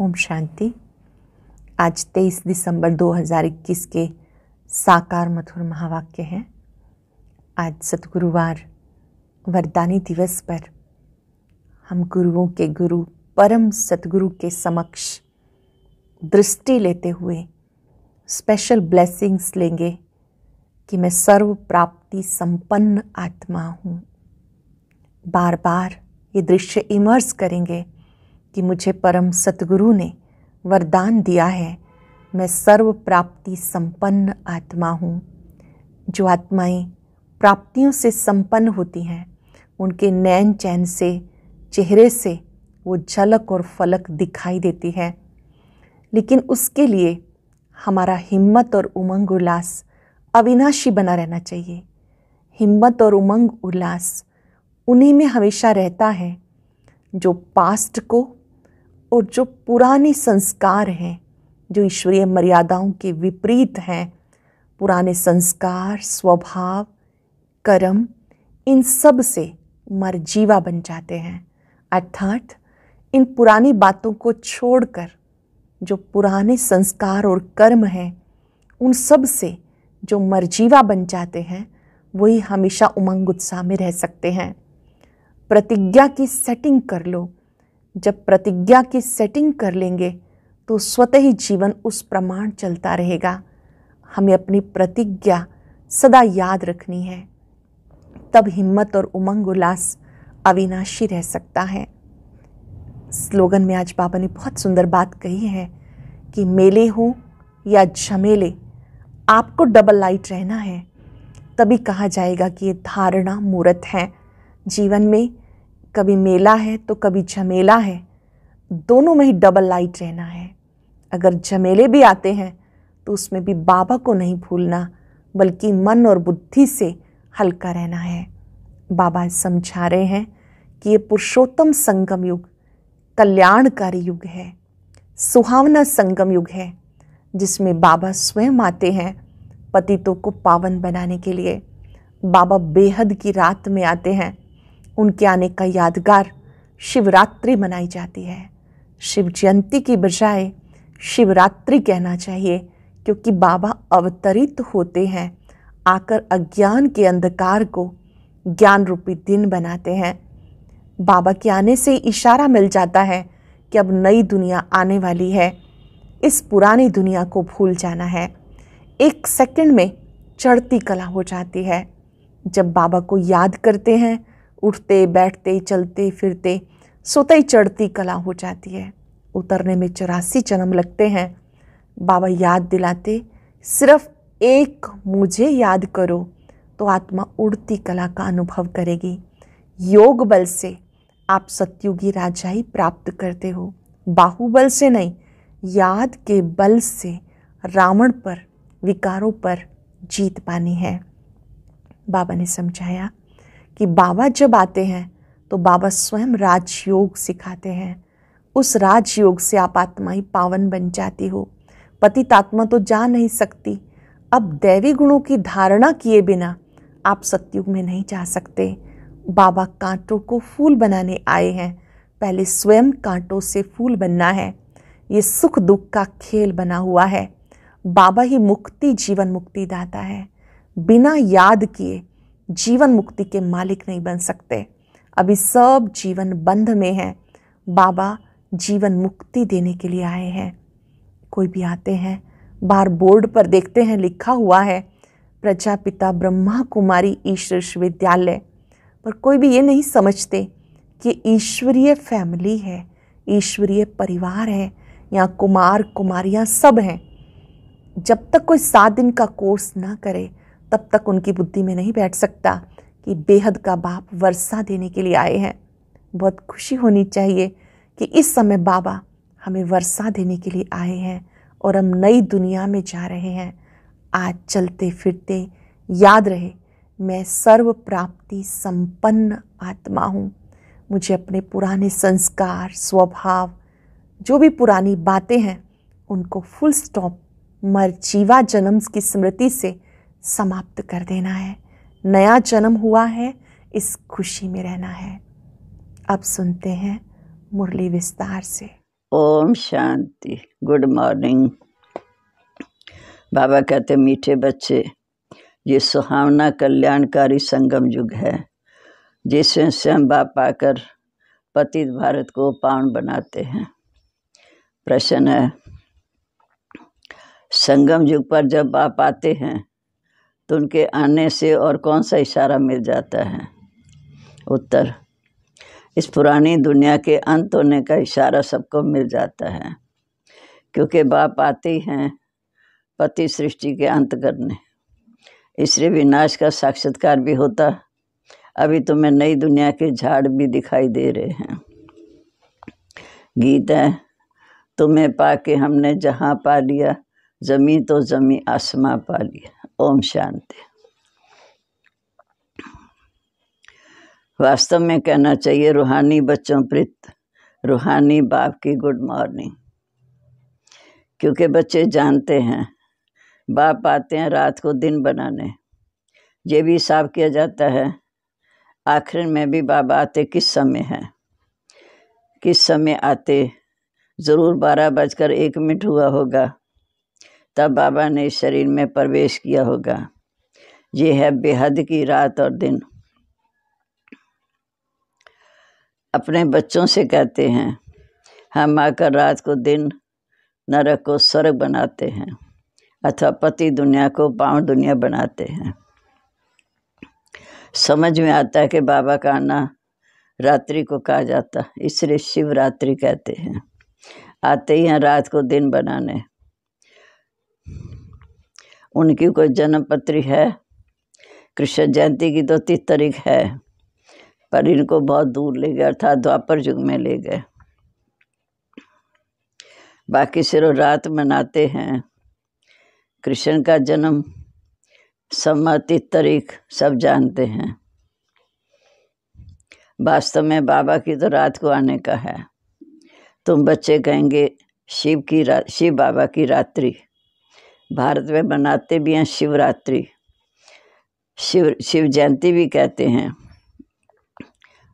ओम शांति आज 23 दिसंबर 2021 के साकार मथुर महावाक्य हैं आज सतगुरुवार वरदानी दिवस पर हम गुरुओं के गुरु परम सतगुरु के समक्ष दृष्टि लेते हुए स्पेशल ब्लेसिंग्स लेंगे कि मैं सर्व प्राप्ति संपन्न आत्मा हूँ बार बार ये दृश्य इमर्स करेंगे कि मुझे परम सतगुरु ने वरदान दिया है मैं सर्व प्राप्ति संपन्न आत्मा हूँ जो आत्माएं प्राप्तियों से संपन्न होती हैं उनके नैन चैन से चेहरे से वो झलक और फलक दिखाई देती है लेकिन उसके लिए हमारा हिम्मत और उमंग उल्लास अविनाशी बना रहना चाहिए हिम्मत और उमंग उल्लास उन्हीं में हमेशा रहता है जो पास्ट को और जो पुराने संस्कार हैं जो ईश्वरीय मर्यादाओं के विपरीत हैं पुराने संस्कार स्वभाव कर्म इन सब से मरजीवा बन जाते हैं अर्थात इन पुरानी बातों को छोड़कर जो पुराने संस्कार और कर्म हैं उन सब से जो मरजीवा बन जाते हैं वही हमेशा उमंग उत्साह में रह सकते हैं प्रतिज्ञा की सेटिंग कर लो जब प्रतिज्ञा की सेटिंग कर लेंगे तो स्वतः ही जीवन उस प्रमाण चलता रहेगा हमें अपनी प्रतिज्ञा सदा याद रखनी है तब हिम्मत और उमंग उल्लास अविनाशी रह सकता है स्लोगन में आज बाबा ने बहुत सुंदर बात कही है कि मेले हो या झमेले आपको डबल लाइट रहना है तभी कहा जाएगा कि ये धारणा मूर्त है जीवन में कभी मेला है तो कभी झमेला है दोनों में ही डबल लाइट रहना है अगर झमेले भी आते हैं तो उसमें भी बाबा को नहीं भूलना बल्कि मन और बुद्धि से हल्का रहना है बाबा समझा रहे हैं कि ये पुरुषोत्तम संगम युग कल्याणकारी युग है सुहावना संगम युग है जिसमें बाबा स्वयं आते हैं पतितों को पावन बनाने के लिए बाबा बेहद की रात में आते हैं उनके आने का यादगार शिवरात्रि मनाई जाती है शिव जयंती की बजाय शिवरात्रि कहना चाहिए क्योंकि बाबा अवतरित होते हैं आकर अज्ञान के अंधकार को ज्ञान रूपी दिन बनाते हैं बाबा के आने से इशारा मिल जाता है कि अब नई दुनिया आने वाली है इस पुरानी दुनिया को भूल जाना है एक सेकंड में चढ़ती कला हो जाती है जब बाबा को याद करते हैं उठते बैठते चलते फिरते सोते ही चढ़ती कला हो जाती है उतरने में चौरासी जन्म लगते हैं बाबा याद दिलाते सिर्फ एक मुझे याद करो तो आत्मा उड़ती कला का अनुभव करेगी योग बल से आप सत्युगी राजा ही प्राप्त करते हो बाहुबल से नहीं याद के बल से रावण पर विकारों पर जीत पानी है बाबा ने समझाया कि बाबा जब आते हैं तो बाबा स्वयं राजयोग सिखाते हैं उस राजयोग से आप आत्मा ही पावन बन जाती हो पतित आत्मा तो जा नहीं सकती अब दैवी गुणों की धारणा किए बिना आप सत्युग में नहीं जा सकते बाबा कांटों को फूल बनाने आए हैं पहले स्वयं कांटों से फूल बनना है ये सुख दुख का खेल बना हुआ है बाबा ही मुक्ति जीवन मुक्ति दाता है बिना याद किए जीवन मुक्ति के मालिक नहीं बन सकते अभी सब जीवन बंध में हैं बाबा जीवन मुक्ति देने के लिए आए हैं कोई भी आते हैं बार बोर्ड पर देखते हैं लिखा हुआ है प्रजापिता ब्रह्मा कुमारी ईश्वर विश्वविद्यालय पर कोई भी ये नहीं समझते कि ईश्वरीय फैमिली है ईश्वरीय परिवार है यहाँ कुमार कुमारियाँ सब हैं जब तक कोई सात दिन का कोर्स ना करे तब तक उनकी बुद्धि में नहीं बैठ सकता कि बेहद का बाप वर्षा देने के लिए आए हैं बहुत खुशी होनी चाहिए कि इस समय बाबा हमें वर्षा देने के लिए आए हैं और हम नई दुनिया में जा रहे हैं आज चलते फिरते याद रहे मैं सर्व प्राप्ति संपन्न आत्मा हूँ मुझे अपने पुराने संस्कार स्वभाव जो भी पुरानी बातें हैं उनको फुल स्टॉप जीवा जन्म की स्मृति से समाप्त कर देना है नया जन्म हुआ है इस खुशी में रहना है अब सुनते हैं मुरली विस्तार से ओम शांति गुड मॉर्निंग बाबा कहते मीठे बच्चे ये सुहावना कल्याणकारी संगम युग है जिसमें स्वयं बाप आकर पतित भारत को पावन बनाते हैं प्रश्न है संगम युग पर जब बाप आते हैं तो उनके आने से और कौन सा इशारा मिल जाता है उत्तर इस पुरानी दुनिया के अंत होने का इशारा सबको मिल जाता है क्योंकि बाप आते हैं पति सृष्टि के अंत करने इसलिए विनाश का साक्षात्कार भी होता अभी तुम्हें तो नई दुनिया के झाड़ भी दिखाई दे रहे हैं गीत है तुम्हें पा के हमने जहाँ पा लिया जमी तो जमी आसमां पा लिया ओम शांति वास्तव में कहना चाहिए रूहानी बच्चों प्रीत रूहानी बाप की गुड मॉर्निंग क्योंकि बच्चे जानते हैं बाप आते हैं रात को दिन बनाने ये भी हिसाब किया जाता है आखिर में भी बाबा आते किस समय हैं किस समय आते ज़रूर बारह बजकर एक मिनट हुआ होगा तब बाबा ने शरीर में प्रवेश किया होगा ये है बेहद की रात और दिन अपने बच्चों से कहते हैं हम आकर रात को दिन नरक को स्वर्ग बनाते हैं अथवा पति दुनिया को पांव दुनिया बनाते हैं समझ में आता है कि बाबा का आना रात्रि को कहा जाता इसलिए शिवरात्रि कहते हैं आते ही हैं रात को दिन बनाने उनकी कोई जन्म पत्री है कृष्ण जयंती की तो तीस तारीख है पर इनको बहुत दूर ले गए अर्थात द्वापर युग में ले गए बाकी सिर्फ रात मनाते हैं कृष्ण का जन्म समाति तारीख सब जानते हैं वास्तव में बाबा की तो रात को आने का है तुम बच्चे कहेंगे शिव की रात शिव बाबा की रात्रि भारत में मनाते भी हैं शिवरात्रि शिव शिव जयंती भी कहते हैं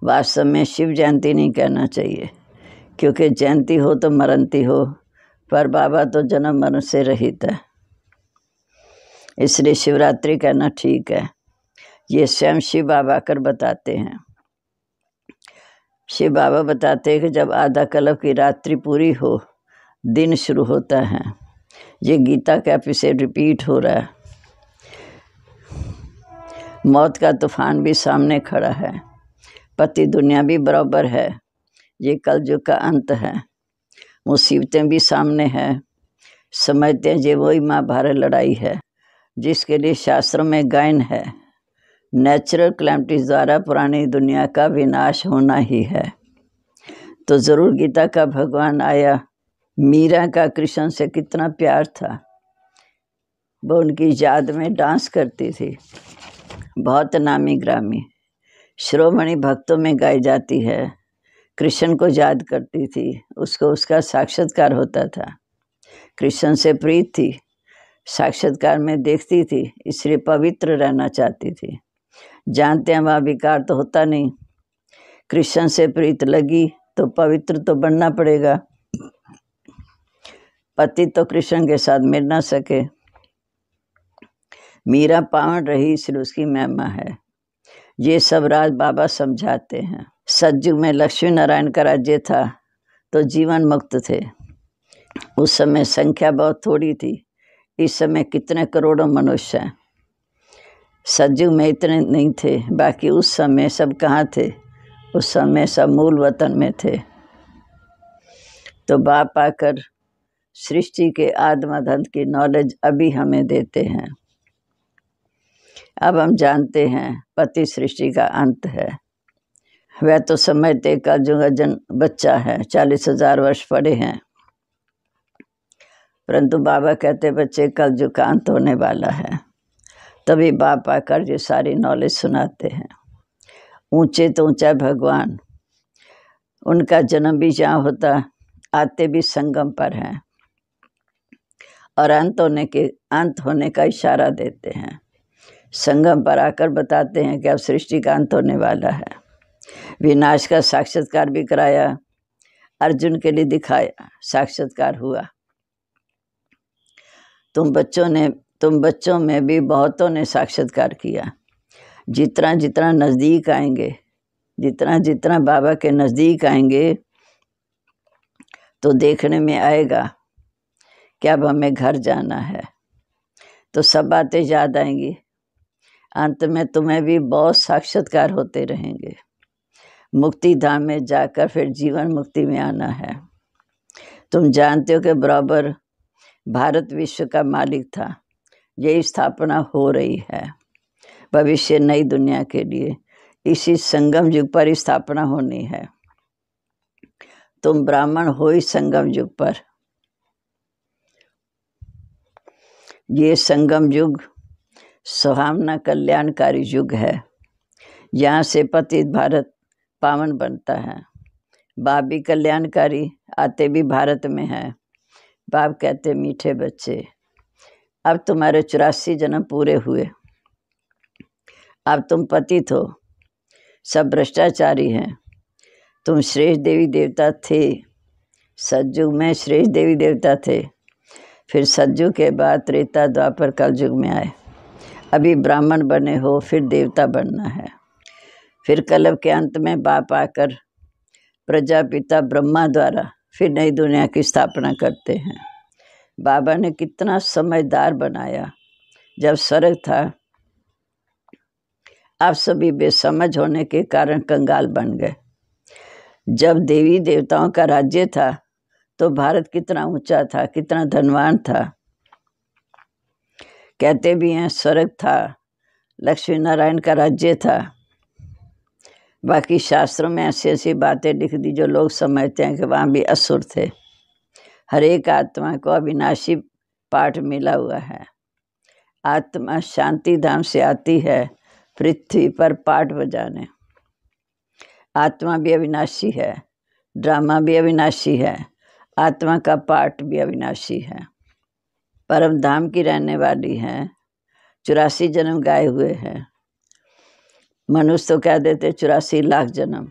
वास्तव में शिव जयंती नहीं कहना चाहिए क्योंकि जयंती हो तो मरंती हो पर बाबा तो जन्म मरण से रहित है इसलिए शिवरात्रि कहना ठीक है ये स्वयं शिव बाबा कर बताते हैं शिव बाबा बताते हैं कि जब आधा कलब की रात्रि पूरी हो दिन शुरू होता है ये गीता का एपिसोड रिपीट हो रहा है मौत का तूफान भी सामने खड़ा है पति दुनिया भी बराबर है ये कल युग का अंत है मुसीबतें भी सामने हैं समझते हैं ये वही महाभारत लड़ाई है जिसके लिए शास्त्र में गायन है नेचुरल क्लैमिटीज द्वारा पुरानी दुनिया का विनाश होना ही है तो ज़रूर गीता का भगवान आया मीरा का कृष्ण से कितना प्यार था वो उनकी याद में डांस करती थी बहुत नामी ग्रामी श्रोमणी भक्तों में गाई जाती है कृष्ण को याद करती थी उसको उसका साक्षात्कार होता था कृष्ण से प्रीत थी साक्षात्कार में देखती थी इसलिए पवित्र रहना चाहती थी जानते हैं वहाँ विकार तो होता नहीं कृष्ण से प्रीत लगी तो पवित्र तो बनना पड़ेगा पति तो कृष्ण के साथ मिल ना सके मीरा पावन रही इसलिए उसकी महिमा है ये सब राज बाबा समझाते हैं सज्जुग में लक्ष्मी नारायण का राज्य था तो जीवन मुक्त थे उस समय संख्या बहुत थोड़ी थी इस समय कितने करोड़ों मनुष्य हैं सज्जुग में इतने नहीं थे बाकी उस समय सब कहाँ थे उस समय सब मूल वतन में थे तो बाप आकर सृष्टि के आत्माधंध की नॉलेज अभी हमें देते हैं अब हम जानते हैं पति सृष्टि का अंत है वह तो समझते का जन बच्चा है चालीस हजार वर्ष पड़े हैं परंतु बाबा कहते बच्चे कलजुग का अंत होने वाला है तभी बाप आकर जो सारी नॉलेज सुनाते हैं ऊंचे तो ऊंचा भगवान उनका जन्म भी जहाँ होता आते भी संगम पर हैं और अंत होने के अंत होने का इशारा देते हैं संगम पर आकर बताते हैं कि अब सृष्टि का अंत होने वाला है विनाश का साक्षात्कार भी कराया अर्जुन के लिए दिखाया साक्षात्कार हुआ तुम बच्चों ने तुम बच्चों में भी बहुतों ने साक्षात्कार किया जितना जितना नज़दीक आएंगे जितना जितना बाबा के नज़दीक आएंगे तो देखने में आएगा कि अब हमें घर जाना है तो सब बातें याद आएंगी अंत में तुम्हें भी बहुत साक्षात्कार होते रहेंगे मुक्ति धाम में जाकर फिर जीवन मुक्ति में आना है तुम जानते हो कि बराबर भारत विश्व का मालिक था यही स्थापना हो रही है भविष्य नई दुनिया के लिए इसी संगम युग पर स्थापना होनी है तुम ब्राह्मण हो ही संगम युग पर ये संगम युग सुहावना कल्याणकारी युग है यहाँ से पति भारत पावन बनता है बाप भी कल्याणकारी आते भी भारत में है बाप कहते मीठे बच्चे अब तुम्हारे चौरासी जन्म पूरे हुए अब तुम पतित हो सब भ्रष्टाचारी हैं तुम श्रेष्ठ देवी देवता थे सज्जुग में श्रेष्ठ देवी देवता थे फिर सज्जु के बाद त्रेता द्वापर कलयुग में आए अभी ब्राह्मण बने हो फिर देवता बनना है फिर कलव के अंत में बाप आकर प्रजापिता ब्रह्मा द्वारा फिर नई दुनिया की स्थापना करते हैं बाबा ने कितना समझदार बनाया जब स्वर्ग था आप सभी बेसमझ होने के कारण कंगाल बन गए जब देवी देवताओं का राज्य था तो भारत कितना ऊंचा था कितना धनवान था कहते भी हैं स्वर्ग था लक्ष्मी नारायण का राज्य था बाकी शास्त्रों में ऐसी ऐसी बातें लिख दी जो लोग समझते हैं कि वहाँ भी असुर थे हर एक आत्मा को अविनाशी पाठ मिला हुआ है आत्मा शांति धाम से आती है पृथ्वी पर पाठ बजाने आत्मा भी अविनाशी है ड्रामा भी अविनाशी है आत्मा का पाठ भी अविनाशी है परम धाम की रहने वाली है चौरासी जन्म गाए हुए हैं मनुष्य तो कह देते चौरासी लाख जन्म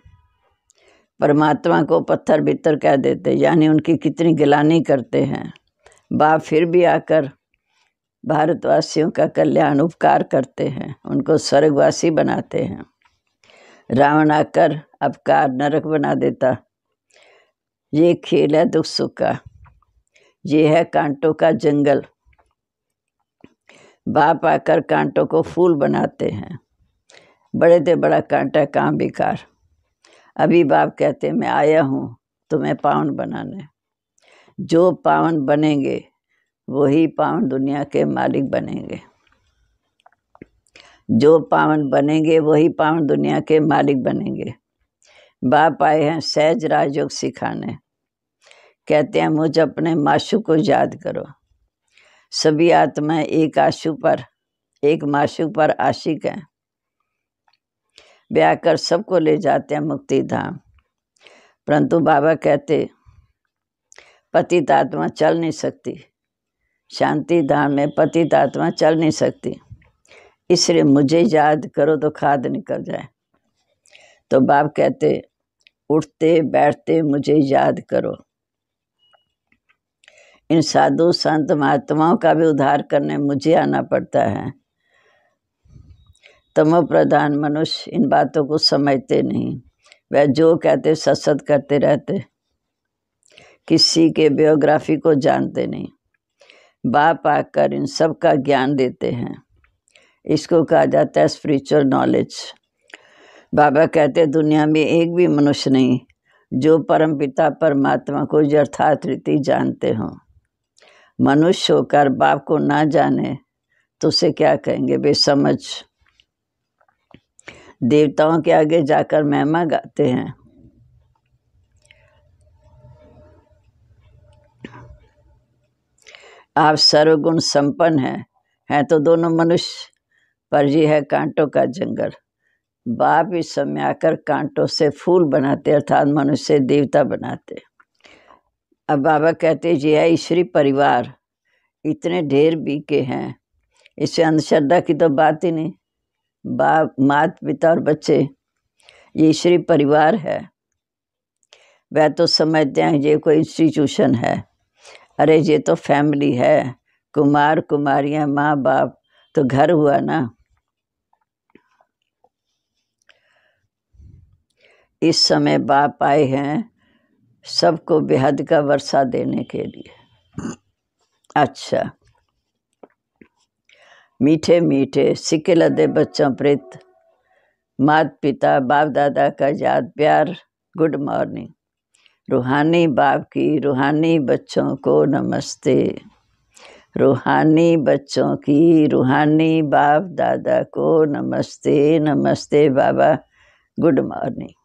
परमात्मा को पत्थर भीतर कह देते यानी उनकी कितनी गिलानी करते हैं बाप फिर भी आकर भारतवासियों का कल्याण उपकार करते हैं उनको स्वर्गवासी बनाते हैं रावण आकर अपकार नरक बना देता ये खेल है दुख सुख का ये है कांटों का जंगल बाप आकर कांटों को फूल बनाते हैं बड़े से बड़ा कांटा काम बेकार अभी बाप कहते मैं आया हूँ तुम्हें पावन बनाने जो पावन बनेंगे वही पावन दुनिया के मालिक बनेंगे जो पावन बनेंगे वही पावन दुनिया के मालिक बनेंगे बाप आए हैं सहज राजयोग सिखाने कहते हैं मुझ अपने माशु को याद करो सभी आत्माएं एक आशु पर एक माशु पर आशिक हैं ब्याह कर सबको ले जाते हैं मुक्ति धाम परंतु बाबा कहते पतित आत्मा चल नहीं सकती शांति धाम में पतित आत्मा चल नहीं सकती इसलिए मुझे याद करो तो खाद निकल जाए तो बाप कहते उठते बैठते मुझे याद करो इन साधु संत महात्माओं का भी उद्धार करने मुझे आना पड़ता है तमो प्रधान मनुष्य इन बातों को समझते नहीं वह जो कहते सत्सत करते रहते किसी के बायोग्राफी को जानते नहीं बाप आकर इन सब का ज्ञान देते हैं इसको कहा जाता है स्पिरिचुअल नॉलेज बाबा कहते दुनिया में एक भी मनुष्य नहीं जो परम पिता परमात्मा को यथार्थ रीति जानते हों मनुष्य होकर बाप को ना जाने तो उसे क्या कहेंगे बेसमझ देवताओं के आगे जाकर महिमा गाते हैं आप सर्वगुण संपन्न हैं हैं तो दोनों मनुष्य पर यह है कांटों का जंगल बाप इस समय आकर कांटों से फूल बनाते अर्थात मनुष्य देवता बनाते अब बाबा कहते जी जिया ईश्वरी परिवार इतने ढेर बीके हैं इससे अंधश्रद्धा की तो बात ही नहीं बाप माता पिता और बच्चे ये ईश्वरी परिवार है वह तो समझते हैं ये कोई इंस्टीट्यूशन है अरे ये तो फैमिली है कुमार कुमारियाँ माँ बाप तो घर हुआ ना इस समय बाप आए हैं सबको बेहद का वर्षा देने के लिए अच्छा मीठे मीठे सिक्के लदे बच्चों प्रीत मात पिता बाप दादा का याद प्यार गुड मॉर्निंग रूहानी बाप की रूहानी बच्चों को नमस्ते रूहानी बच्चों की रूहानी बाप दादा को नमस्ते नमस्ते बाबा गुड मॉर्निंग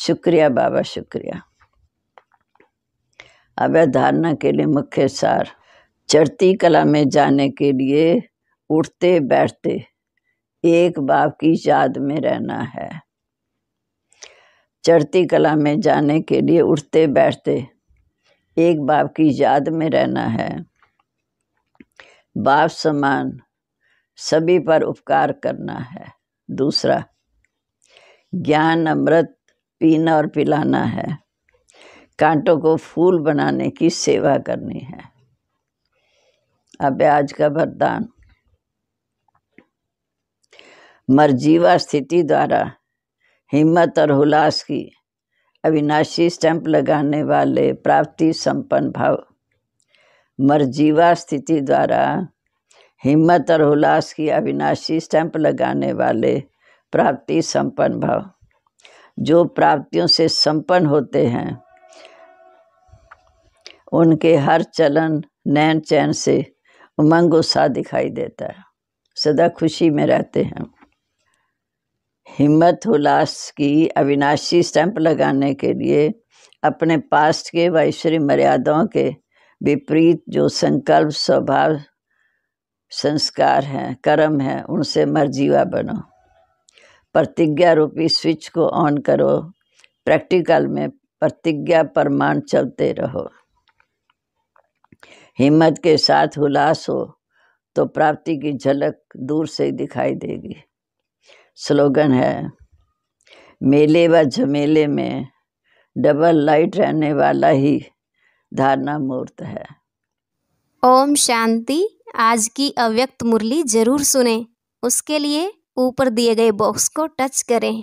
शुक्रिया बाबा शुक्रिया धारणा के लिए मुख्य सार चढ़ती कला में जाने के लिए उठते बैठते एक बाप की याद में रहना है चढ़ती कला में जाने के लिए उठते बैठते एक बाप की याद में रहना है बाप समान सभी पर उपकार करना है दूसरा ज्ञान अमृत पीना और पिलाना है कांटों को फूल बनाने की सेवा करनी है अब आज का वरदान मरजीवा स्थिति द्वारा हिम्मत और हुलास की अविनाशी स्टैंप लगाने वाले प्राप्ति संपन्न भाव मरजीवा स्थिति द्वारा हिम्मत और हुलास की अविनाशी स्टैंप लगाने वाले प्राप्ति संपन्न भाव जो प्राप्तियों से संपन्न होते हैं उनके हर चलन नैन चैन से उमंग उत्साह दिखाई देता है सदा खुशी में रहते हैं हिम्मत उल्लास की अविनाशी स्टैंप लगाने के लिए अपने पास्ट के व ईश्वरी मर्यादाओं के विपरीत जो संकल्प स्वभाव संस्कार हैं कर्म हैं उनसे मर्जीवा बनो प्रतिज्ञा रूपी स्विच को ऑन करो प्रैक्टिकल में प्रतिज्ञा प्रमाण चलते रहो हिम्मत के साथ हुलास हो तो प्राप्ति की झलक दूर से दिखाई देगी स्लोगन है मेले व झमेले में डबल लाइट रहने वाला ही धारणा मूर्त है ओम शांति आज की अव्यक्त मुरली जरूर सुने उसके लिए ऊपर दिए गए बॉक्स को टच करें